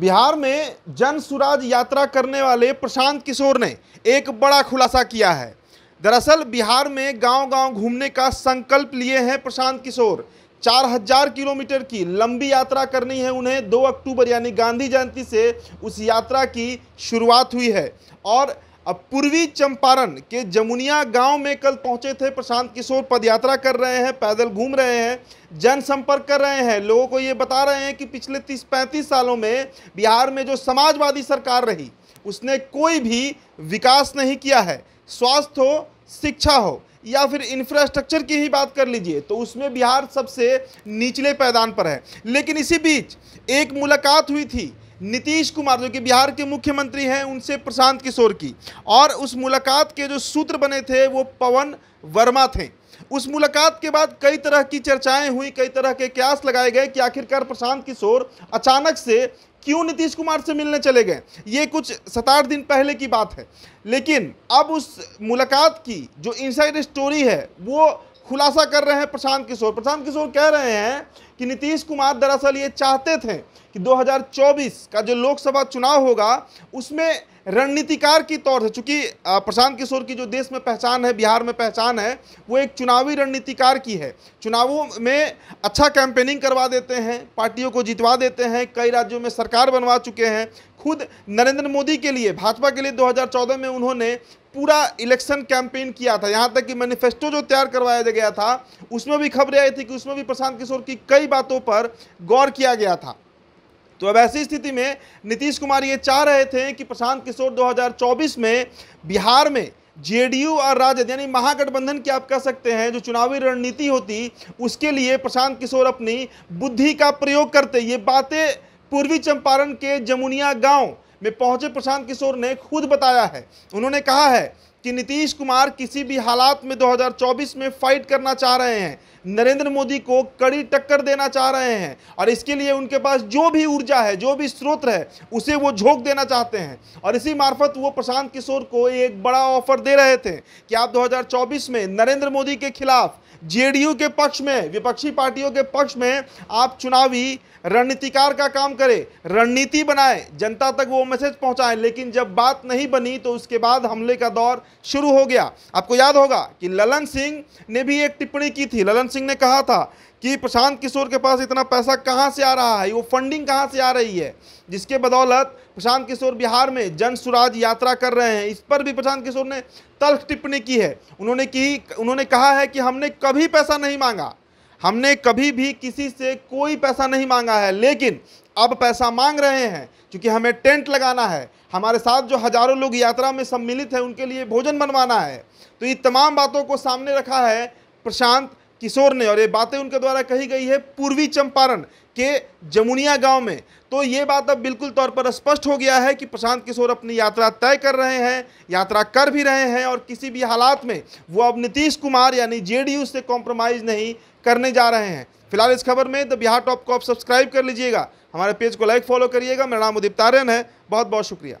बिहार में जन सुराज यात्रा करने वाले प्रशांत किशोर ने एक बड़ा खुलासा किया है दरअसल बिहार में गांव-गांव घूमने का संकल्प लिए हैं प्रशांत किशोर चार हजार किलोमीटर की लंबी यात्रा करनी है उन्हें 2 अक्टूबर यानी गांधी जयंती से उस यात्रा की शुरुआत हुई है और अब पूर्वी चंपारण के जमुनिया गांव में कल पहुंचे थे प्रशांत किशोर पदयात्रा कर रहे हैं पैदल घूम रहे हैं जनसंपर्क कर रहे हैं लोगों को ये बता रहे हैं कि पिछले 30-35 सालों में बिहार में जो समाजवादी सरकार रही उसने कोई भी विकास नहीं किया है स्वास्थ्य हो शिक्षा हो या फिर इंफ्रास्ट्रक्चर की ही बात कर लीजिए तो उसमें बिहार सबसे निचले पैदान पर है लेकिन इसी बीच एक मुलाकात हुई थी नीतीश कुमार जो कि बिहार के मुख्यमंत्री हैं उनसे प्रशांत किशोर की और उस मुलाकात के जो सूत्र बने थे वो पवन वर्मा थे उस मुलाकात के बाद कई तरह की चर्चाएं हुई कई तरह के क्यास लगाए गए कि आखिरकार प्रशांत किशोर अचानक से क्यों नीतीश कुमार से मिलने चले गए ये कुछ सत आठ दिन पहले की बात है लेकिन अब उस मुलाकात की जो इनसाइड स्टोरी है वो खुलासा कर रहे हैं प्रशांत किशोर प्रशांत किशोर कह रहे हैं कि नीतीश कुमार दरअसल ये चाहते थे कि 2024 का जो लोकसभा चुनाव होगा उसमें रणनीतिकार की तौर से चूँकि प्रशांत किशोर की जो देश में पहचान है बिहार में पहचान है वो एक चुनावी रणनीतिकार की है चुनावों में अच्छा कैंपेनिंग करवा देते हैं पार्टियों को जितवा देते हैं कई राज्यों में सरकार बनवा चुके हैं खुद नरेंद्र मोदी के लिए भाजपा के लिए 2014 में उन्होंने पूरा इलेक्शन कैंपेन किया था यहाँ तक कि मैनिफेस्टो जो तैयार करवाया गया था उसमें भी खबरें आई थी कि उसमें भी प्रशांत किशोर की कई बातों पर गौर किया गया था तो अब ऐसी स्थिति में नीतीश कुमार ये चाह रहे थे कि प्रशांत किशोर 2024 में बिहार में जेडीयू और राजद यानी महागठबंधन की आप कह सकते हैं जो चुनावी रणनीति होती उसके लिए प्रशांत किशोर अपनी बुद्धि का प्रयोग करते ये बातें पूर्वी चंपारण के जमुनिया गांव में पहुंचे प्रशांत किशोर ने खुद बताया है उन्होंने कहा है कि नीतीश कुमार किसी भी हालात में 2024 में फाइट करना चाह रहे हैं नरेंद्र मोदी को कड़ी टक्कर देना चाह रहे हैं और इसके लिए उनके पास जो भी ऊर्जा है जो भी स्रोत है उसे वो झोंक देना चाहते हैं और इसी मार्फत वो प्रशांत किशोर को एक बड़ा ऑफर दे रहे थे कि आप 2024 में नरेंद्र मोदी के खिलाफ जेडीयू के पक्ष में विपक्षी पार्टियों के पक्ष में आप चुनावी रणनीतिकार का काम करें रणनीति बनाएं जनता तक वो मैसेज पहुंचाएं लेकिन जब बात नहीं बनी तो उसके बाद हमले का दौर शुरू हो गया आपको याद होगा कि ललन सिंह ने भी एक टिप्पणी की थी ललन सिंह ने कहा था कि प्रशांत किशोर के पास इतना पैसा कहाँ से आ रहा है वो फंडिंग कहाँ से आ रही है जिसके बदौलत प्रशांत किशोर बिहार में जन सुराज यात्रा कर रहे हैं इस पर भी प्रशांत किशोर ने तल्ख टिप्पणी की है उन्होंने की उन्होंने कहा है कि हमने कभी पैसा नहीं मांगा हमने कभी भी किसी से कोई पैसा नहीं मांगा है लेकिन अब पैसा मांग रहे हैं क्योंकि हमें टेंट लगाना है हमारे साथ जो हजारों लोग यात्रा में सम्मिलित हैं उनके लिए भोजन बनवाना है तो ये तमाम बातों को सामने रखा है प्रशांत किशोर ने और ये बातें उनके द्वारा कही गई है पूर्वी चंपारण के जमुनिया गांव में तो ये बात अब बिल्कुल तौर पर स्पष्ट हो गया है कि प्रशांत किशोर अपनी यात्रा तय कर रहे हैं यात्रा कर भी रहे हैं और किसी भी हालात में वो अब नीतीश कुमार यानी जेडीयू से कॉम्प्रोमाइज़ नहीं करने जा रहे हैं फिलहाल इस खबर में द बिहार टॉप को आप सब्सक्राइब कर लीजिएगा हमारे पेज को लाइक फॉलो करिएगा मेरा नाम उदीप तारन है बहुत बहुत शुक्रिया